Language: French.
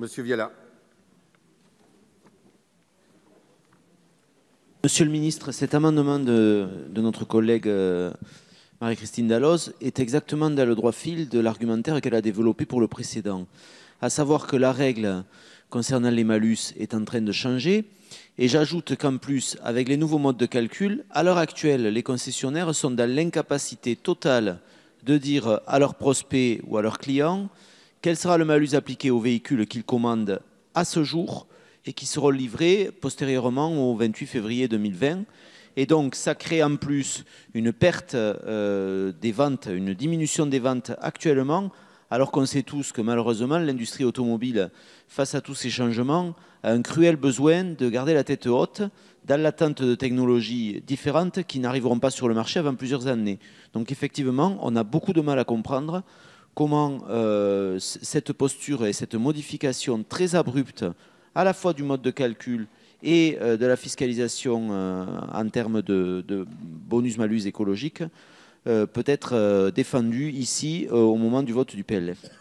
Monsieur Viala. Monsieur le ministre, cet amendement de, notre collègue euh, Marie-Christine Dalloz est exactement dans le droit fil de l'argumentaire qu'elle a développé pour le précédent, à savoir que la règle concernant les malus est en train de changer. Et j'ajoute qu'en plus, avec les nouveaux modes de calcul, à l'heure actuelle, les concessionnaires sont dans l'incapacité totale de dire à leurs prospects ou à leurs clients quel sera le malus appliqué aux véhicules qu'il commande à ce jour et qui seront livrés postérieurement au 28 février 2020 et donc, ça crée en plus une perte euh, des ventes, une diminution des ventes actuellement, alors qu'on sait tous que malheureusement, l'industrie automobile, face à tous ces changements, a un cruel besoin de garder la tête haute dans l'attente de technologies différentes qui n'arriveront pas sur le marché avant plusieurs années. Donc effectivement, on a beaucoup de mal à comprendre comment euh, cette posture et cette modification très abrupte à la fois du mode de calcul et euh, de la fiscalisation euh, en termes de, bonus-malus écologique peut être défendue ici au moment du vote du PLF.